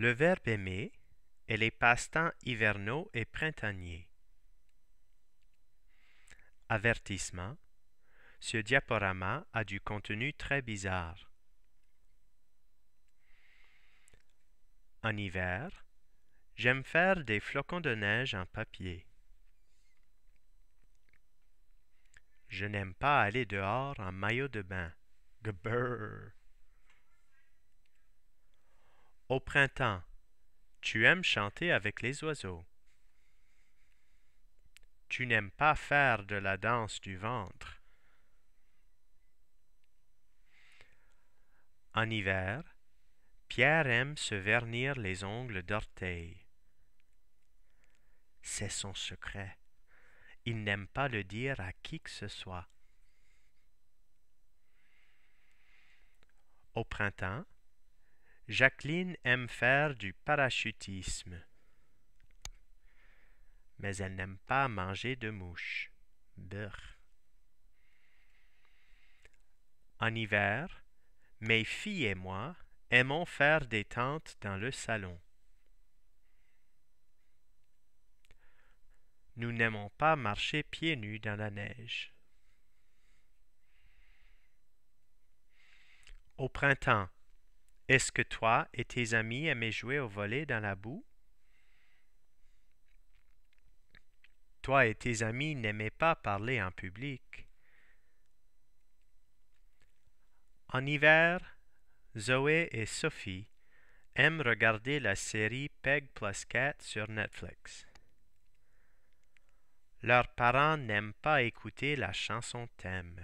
le verbe aimer et les passe-temps hivernaux et printaniers. Avertissement. Ce diaporama a du contenu très bizarre. En hiver, j'aime faire des flocons de neige en papier. Je n'aime pas aller dehors en maillot de bain. Geburr! Au printemps, tu aimes chanter avec les oiseaux. Tu n'aimes pas faire de la danse du ventre. En hiver, Pierre aime se vernir les ongles d'orteil. C'est son secret. Il n'aime pas le dire à qui que ce soit. Au printemps, Jacqueline aime faire du parachutisme. Mais elle n'aime pas manger de mouches. Beurre. En hiver, mes filles et moi aimons faire des tentes dans le salon. Nous n'aimons pas marcher pieds nus dans la neige. Au printemps, est-ce que toi et tes amis aimaient jouer au volet dans la boue Toi et tes amis n'aimaient pas parler en public. En hiver, Zoé et Sophie aiment regarder la série Peg Plus Cat sur Netflix. Leurs parents n'aiment pas écouter la chanson thème.